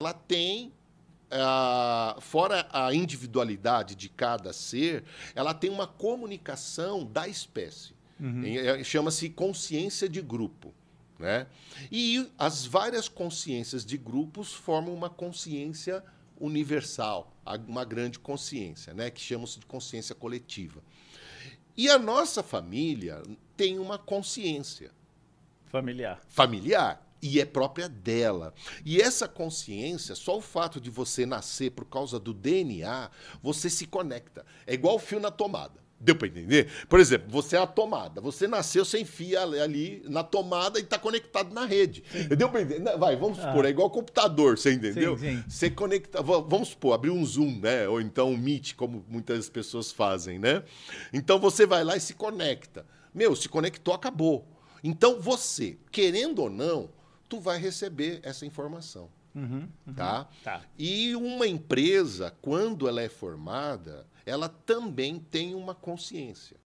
ela tem Uh, fora a individualidade de cada ser, ela tem uma comunicação da espécie. Uhum. Eh, chama-se consciência de grupo. Né? E as várias consciências de grupos formam uma consciência universal, uma grande consciência, né? que chama se de consciência coletiva. E a nossa família tem uma consciência. Familiar. Familiar e é própria dela. E essa consciência, só o fato de você nascer por causa do DNA, você se conecta. É igual fio na tomada. Deu para entender? Por exemplo, você é a tomada. Você nasceu sem fio ali na tomada e está conectado na rede. Sim. Deu para entender? Vai, vamos supor, ah. é igual computador, você entendeu? Sim, sim. Você conecta, vamos supor, abrir um Zoom, né? Ou então um Meet, como muitas pessoas fazem, né? Então você vai lá e se conecta. Meu, se conectou, acabou. Então você, querendo ou não, tu vai receber essa informação. Uhum, uhum. Tá? tá? E uma empresa, quando ela é formada, ela também tem uma consciência.